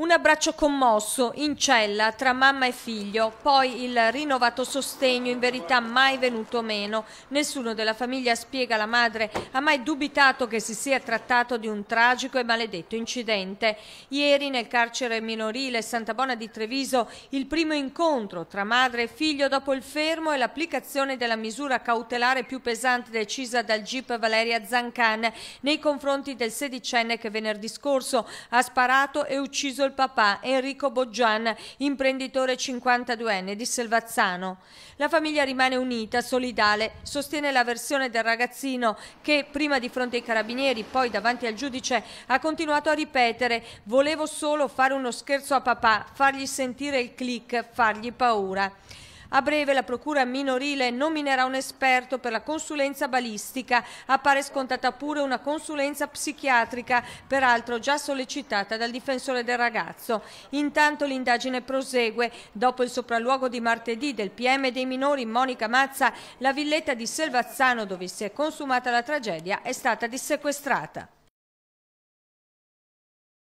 Un abbraccio commosso in cella tra mamma e figlio, poi il rinnovato sostegno in verità mai venuto meno. Nessuno della famiglia, spiega la madre, ha mai dubitato che si sia trattato di un tragico e maledetto incidente. Ieri nel carcere minorile Santa Bona di Treviso il primo incontro tra madre e figlio dopo il fermo e l'applicazione della misura cautelare più pesante decisa dal GIP Valeria Zancan nei confronti del sedicenne che venerdì scorso ha sparato e ucciso il il papà Enrico Boggian, imprenditore 52enne di Selvazzano. La famiglia rimane unita, solidale, sostiene la versione del ragazzino che prima di fronte ai carabinieri, poi davanti al giudice, ha continuato a ripetere volevo solo fare uno scherzo a papà, fargli sentire il click, fargli paura. A breve la procura minorile nominerà un esperto per la consulenza balistica. Appare scontata pure una consulenza psichiatrica, peraltro già sollecitata dal difensore del ragazzo. Intanto l'indagine prosegue. Dopo il sopralluogo di martedì del PM dei minori Monica Mazza, la villetta di Selvazzano dove si è consumata la tragedia è stata dissequestrata.